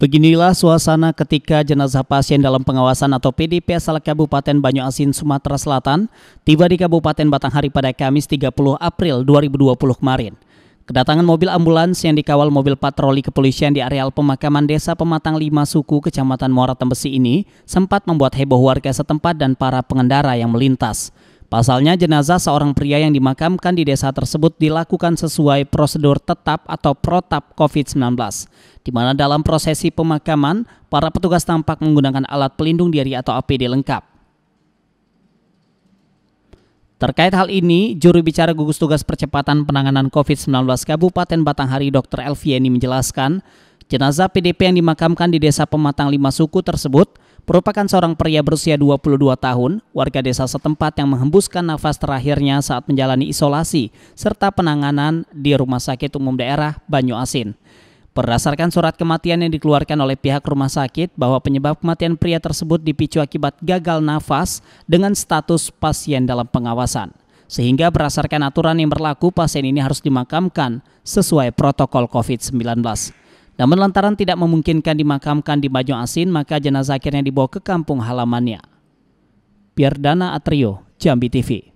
Beginilah suasana ketika jenazah pasien dalam pengawasan atau PDP asal Kabupaten Banyuasin, Sumatera Selatan tiba di Kabupaten Batanghari pada Kamis 30 April 2020 kemarin. Kedatangan mobil ambulans yang dikawal mobil patroli kepolisian di areal pemakaman desa Pematang Lima Suku, Kecamatan Muara Tembesi ini sempat membuat heboh warga setempat dan para pengendara yang melintas. Pasalnya jenazah seorang pria yang dimakamkan di desa tersebut dilakukan sesuai prosedur tetap atau protap COVID-19, di mana dalam prosesi pemakaman, para petugas tampak menggunakan alat pelindung diri atau APD lengkap. Terkait hal ini, juru bicara gugus tugas percepatan penanganan COVID-19 Kabupaten Batanghari Dr. Elvieni menjelaskan, jenazah PDP yang dimakamkan di desa Pematang Lima Suku tersebut merupakan seorang pria berusia 22 tahun, warga desa setempat yang menghembuskan nafas terakhirnya saat menjalani isolasi serta penanganan di Rumah Sakit Umum Daerah Banyu Asin. Berdasarkan surat kematian yang dikeluarkan oleh pihak rumah sakit bahwa penyebab kematian pria tersebut dipicu akibat gagal nafas dengan status pasien dalam pengawasan. Sehingga berdasarkan aturan yang berlaku pasien ini harus dimakamkan sesuai protokol COVID-19. Namun lantaran tidak memungkinkan dimakamkan di Banyu Asin, maka jenazah akhirnya dibawa ke kampung halamannya. Pierdana Atrio, Jambi TV.